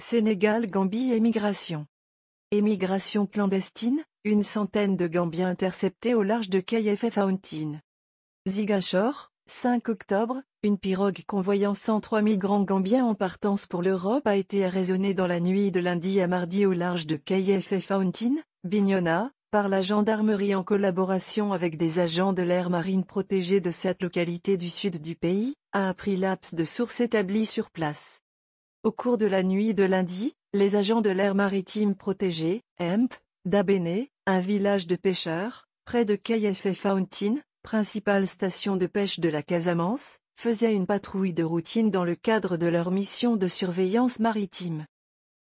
Sénégal Gambie Émigration Émigration clandestine, une centaine de Gambiens interceptés au large de KFF Fountain. Zigachor, 5 octobre, une pirogue convoyant 103 migrants gambiens en partance pour l'Europe a été arraisonnée dans la nuit de lundi à mardi au large de KFF Fountain, Bignona, par la gendarmerie en collaboration avec des agents de l'air marine protégée de cette localité du sud du pays, a appris l'APS de sources établies sur place. Au cours de la nuit de lundi, les agents de l'air maritime protégé, EMP, d'Abéné, un village de pêcheurs, près de Kayef Fountain, principale station de pêche de la Casamance, faisaient une patrouille de routine dans le cadre de leur mission de surveillance maritime.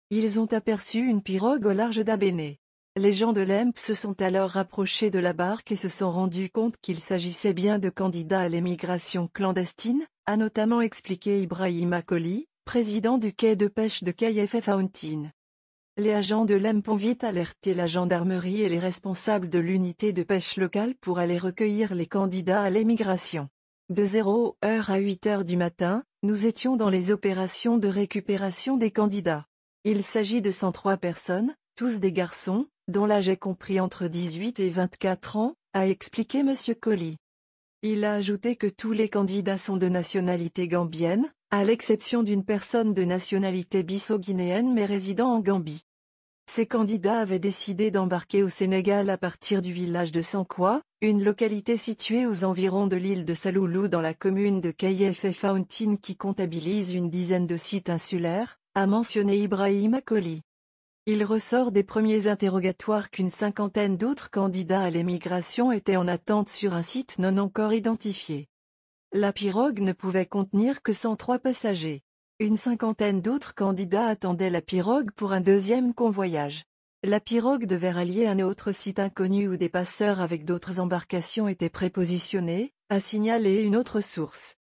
Ils ont aperçu une pirogue au large d'Abené. Les gens de l'EMP se sont alors rapprochés de la barque et se sont rendus compte qu'il s'agissait bien de candidats à l'émigration clandestine, a notamment expliqué Ibrahim Akoli, président du quai de pêche de KFF Fountain. Les agents de l'EMP ont vite alerté la gendarmerie et les responsables de l'unité de pêche locale pour aller recueillir les candidats à l'émigration. De 0 h à 8 h du matin, nous étions dans les opérations de récupération des candidats. Il s'agit de 103 personnes, tous des garçons, dont l'âge est compris entre 18 et 24 ans, a expliqué M. Colly. Il a ajouté que tous les candidats sont de nationalité gambienne, à l'exception d'une personne de nationalité bissau-guinéenne mais résidant en Gambie. Ces candidats avaient décidé d'embarquer au Sénégal à partir du village de Sankwa, une localité située aux environs de l'île de Saloulou dans la commune de Kayef et Fountain qui comptabilise une dizaine de sites insulaires, a mentionné Ibrahim Akoli. Il ressort des premiers interrogatoires qu'une cinquantaine d'autres candidats à l'émigration étaient en attente sur un site non encore identifié. La pirogue ne pouvait contenir que 103 passagers. Une cinquantaine d'autres candidats attendaient la pirogue pour un deuxième convoyage. La pirogue devait rallier un autre site inconnu où des passeurs avec d'autres embarcations étaient prépositionnés, a signalé une autre source.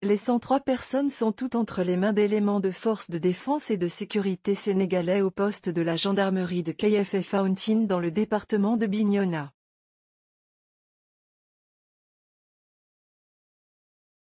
Les 103 personnes sont toutes entre les mains d'éléments de force de défense et de sécurité sénégalais au poste de la gendarmerie de KFF Fountain dans le département de Bignona.